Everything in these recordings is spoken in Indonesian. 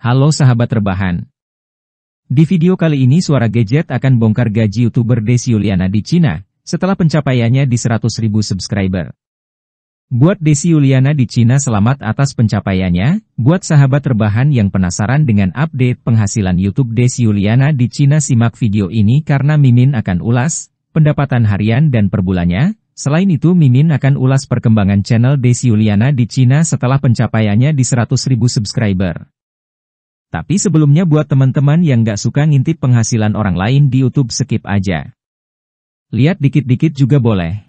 Halo sahabat rebahan. Di video kali ini Suara Gadget akan bongkar gaji YouTuber Desi Yuliana di Cina, setelah pencapaiannya di 100 ribu subscriber. Buat Desi Yuliana di Cina selamat atas pencapaiannya, buat sahabat rebahan yang penasaran dengan update penghasilan YouTube Desi Yuliana di Cina simak video ini karena Mimin akan ulas, pendapatan harian dan perbulannya, Selain itu Mimin akan ulas perkembangan channel Desi Yuliana di Cina setelah pencapaiannya di 100.000 subscriber. Tapi sebelumnya buat teman-teman yang gak suka ngintip penghasilan orang lain di Youtube skip aja. Lihat dikit-dikit juga boleh.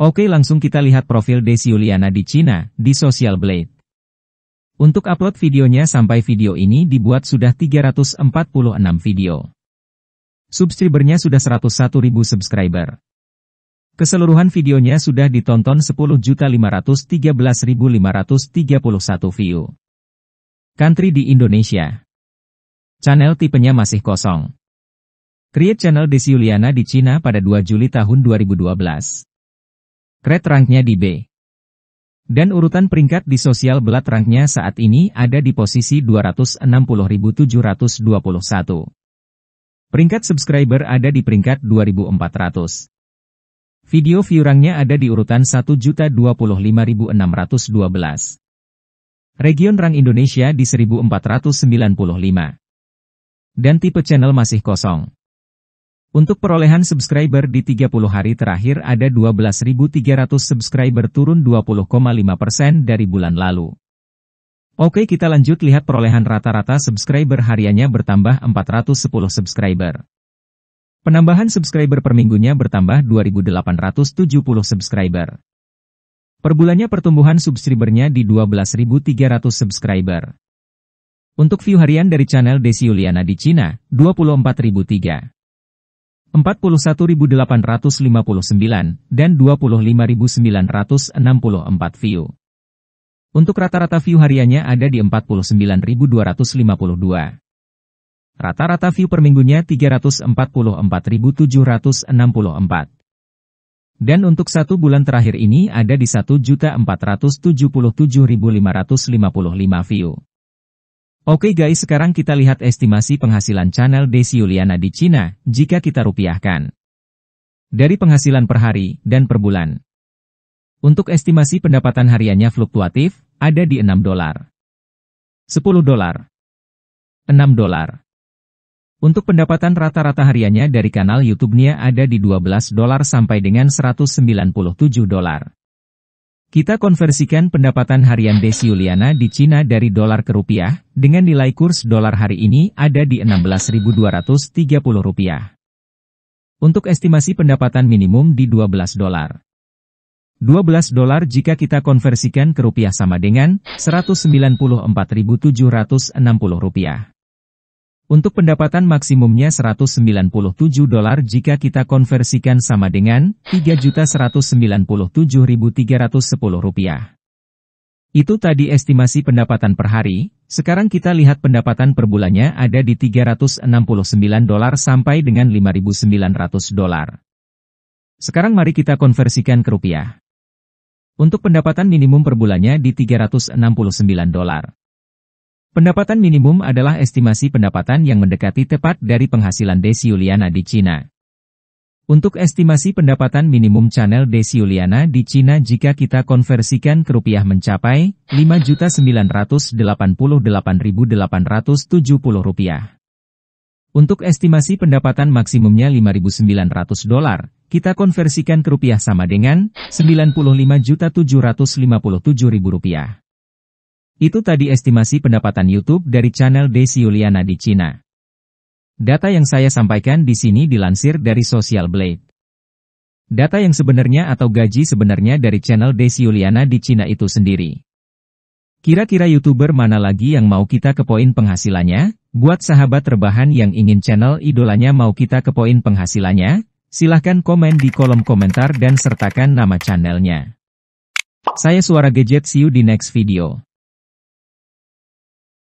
Oke langsung kita lihat profil Desi Yuliana di Cina, di Social Blade. Untuk upload videonya sampai video ini dibuat sudah 346 video. Subscribernya sudah 101.000 subscriber. Keseluruhan videonya sudah ditonton 10.513.531 view. Country di Indonesia. Channel tipenya masih kosong. Create channel Desi Yuliana di Cina pada 2 Juli tahun 2012. Create ranknya di B. Dan urutan peringkat di sosial belat ranknya saat ini ada di posisi 260.721. Peringkat subscriber ada di peringkat 2400. Video view ranknya ada di urutan 1.025.612. Region Rang Indonesia di 1495. Dan tipe channel masih kosong. Untuk perolehan subscriber di 30 hari terakhir ada 12.300 subscriber turun 20,5% dari bulan lalu. Oke kita lanjut lihat perolehan rata-rata subscriber hariannya bertambah 410 subscriber. Penambahan subscriber per minggunya bertambah 2.870 subscriber. Perbulannya pertumbuhan subscribernya di 12.300 subscriber. Untuk view harian dari channel Desi Yuliana di Cina, 24.003. 41.859, dan 25.964 view. Untuk rata-rata view hariannya ada di 49.252. Rata-rata view per minggunya 344.764. Dan untuk satu bulan terakhir ini ada di 1.477.555 view. Oke guys sekarang kita lihat estimasi penghasilan channel Desi Yuliana di Cina, jika kita rupiahkan. Dari penghasilan per hari dan per bulan. Untuk estimasi pendapatan hariannya fluktuatif, ada di 6 dolar. 10 dolar. 6 dolar. Untuk pendapatan rata-rata hariannya dari kanal YouTube Nia ada di 12 dolar sampai dengan 197 dolar. Kita konversikan pendapatan harian Desi Yuliana di Cina dari dolar ke rupiah, dengan nilai kurs dolar hari ini ada di 16.230 rupiah. Untuk estimasi pendapatan minimum di 12 dolar. 12 dolar jika kita konversikan ke rupiah sama dengan 194.760 rupiah. Untuk pendapatan maksimumnya 197 dolar jika kita konversikan sama dengan 3.197.310 rupiah. Itu tadi estimasi pendapatan per hari, sekarang kita lihat pendapatan per bulannya ada di 369 dolar sampai dengan 5.900 dolar. Sekarang mari kita konversikan ke rupiah. Untuk pendapatan minimum per bulannya di 369 dolar. Pendapatan minimum adalah estimasi pendapatan yang mendekati tepat dari penghasilan Desi Desiuliana di Cina. Untuk estimasi pendapatan minimum channel Desi Desiuliana di Cina jika kita konversikan ke rupiah mencapai 5.988.870 rupiah. Untuk estimasi pendapatan maksimumnya 5.900 dolar, kita konversikan ke rupiah sama dengan 95.757.000 rupiah. Itu tadi estimasi pendapatan YouTube dari channel Desi Yuliana di Cina. Data yang saya sampaikan di sini dilansir dari Social Blade. Data yang sebenarnya atau gaji sebenarnya dari channel Desi Yuliana di Cina itu sendiri. Kira-kira YouTuber mana lagi yang mau kita ke poin penghasilannya? Buat sahabat rebahan yang ingin channel idolanya mau kita ke poin penghasilannya, silahkan komen di kolom komentar dan sertakan nama channelnya. Saya Suara Gadget, see you di next video.